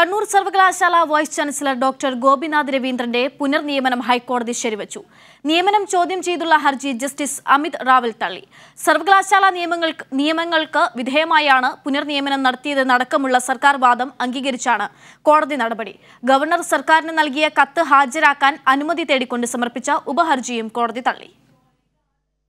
കണ്ണൂർ സർവകലാശാല vice chancellor doctor Gopinath രവീന്ദ്രന്റെ പുനർനിയമനം ഹൈക്കോടതി ശരിവച്ചു നിയമനം ചോദ്യം ചെയ്തുള്ള ഹർജി ജസ്റ്റിസ് അമിത് റാവൽ തള്ളി സർവകലാശാല നിയമങ്ങൾക്ക് നിയമങ്ങൾക്ക് വിധേയമായാണ് പുനർനിയമനം നടത്തിയതെന്നടക്കമുള്ള സർക്കാർ വാദം അംഗീകരിച്ചാണ് കോടതി നടപടി ഗവർണർ സർക്കാരിന് നൽകിയ കത്ത് ഹാജരാക്കാൻ അനുമതി തേടിക്കൊണ്ട് സമർപ്പിച്ച ഉപഹർജിയും കോടതി തള്ളി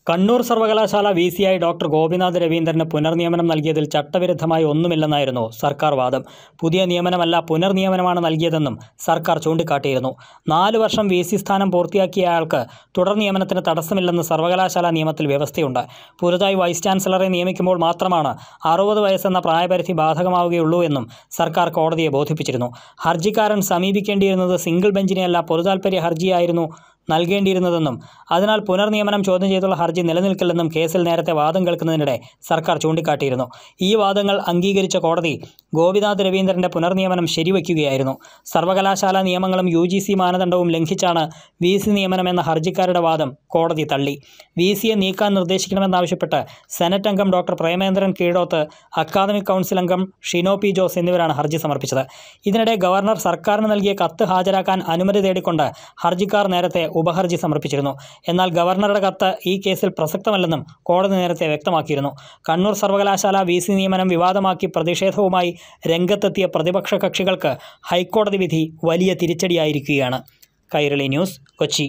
കണ്ണൂർ സർവകലാശാല വി സിയായി ഡോക്ടർ ഗോപിനാഥ് രവീന്ദ്രന് പുനർനിയമനം നൽകിയതിൽ ചട്ടവിരുദ്ധമായി ഒന്നുമില്ലെന്നായിരുന്നു സർക്കാർ വാദം പുതിയ നിയമനമല്ല പുനർനിയമനമാണ് നൽകിയതെന്നും സർക്കാർ ചൂണ്ടിക്കാട്ടിയിരുന്നു നാല് വർഷം വി സി സ്ഥാനം പൂർത്തിയാക്കിയ അയാൾക്ക് തുടർ നിയമനത്തിന് തടസ്സമില്ലെന്ന് സർവകലാശാല നിയമത്തിൽ വ്യവസ്ഥയുണ്ട് പുതുതായി വൈസ് ചാൻസലറെ നിയമിക്കുമ്പോൾ മാത്രമാണ് അറുപത് വയസ്സെന്ന പ്രായപരിധി ബാധകമാവുകയുള്ളൂ എന്നും സർക്കാർ കോടതിയെ ബോധിപ്പിച്ചിരുന്നു ഹർജിക്കാരൻ സമീപിക്കേണ്ടിയിരുന്നത് സിംഗിൾ ബെഞ്ചിനെയല്ല പൊതുതാൽപര്യ ഹർജിയായിരുന്നു നൽകേണ്ടിയിരുന്നതെന്നും അതിനാൽ പുനർനിയമനം ചോദ്യം ചെയ്തുള്ള ഹർജി നിലനിൽക്കില്ലെന്നും കേസിൽ നേരത്തെ വാദം കേൾക്കുന്നതിനിടെ സർക്കാർ ചൂണ്ടിക്കാട്ടിയിരുന്നു ഈ വാദങ്ങൾ അംഗീകരിച്ച കോടതി ഗോപിനാഥ് രവീന്ദ്രന്റെ പുനർനിയമനം ശരിവയ്ക്കുകയായിരുന്നു സർവകലാശാല നിയമങ്ങളും യു മാനദണ്ഡവും ലംഘിച്ചാണ് വി നിയമനം എന്ന ഹർജിക്കാരുടെ വാദം കോടതി തള്ളി വി സിയെ നീക്കാൻ നിർദ്ദേശിക്കണമെന്നാവശ്യപ്പെട്ട് സെനറ്റ് അംഗം doctor Premendran Keezhoth academic council അംഗം ഷിനോ പി ജോസ് എന്നിവരാണ് ഹർജി സമർപ്പിച്ചത് ഇതിനിടെ ഗവർണർ സർക്കാരിന് നൽകിയ കത്ത് ഹാജരാക്കാൻ അനുമതി തേടിക്കൊണ്ട് ഹർജിക്കാർ നേരത്തെ ഒ ഉപഹർജി സമർപ്പിച്ചിരുന്നു എന്നാൽ ഗവർണറുടെ കത്ത് ഈ കേസിൽ പ്രസക്തമല്ലെന്നും കോടതി നേരത്തെ വ്യക്തമാക്കിയിരുന്നു കണ്ണൂർ സർവകലാശാല വി നിയമനം വിവാദമാക്കി പ്രതിഷേധവുമായി രംഗത്തെത്തിയ പ്രതിപക്ഷ കക്ഷികൾക്ക് ഹൈക്കോടതി വിധി വലിയ തിരിച്ചടിയായിരിക്കുകയാണ് കൈരളി ന്യൂസ് കൊച്ചി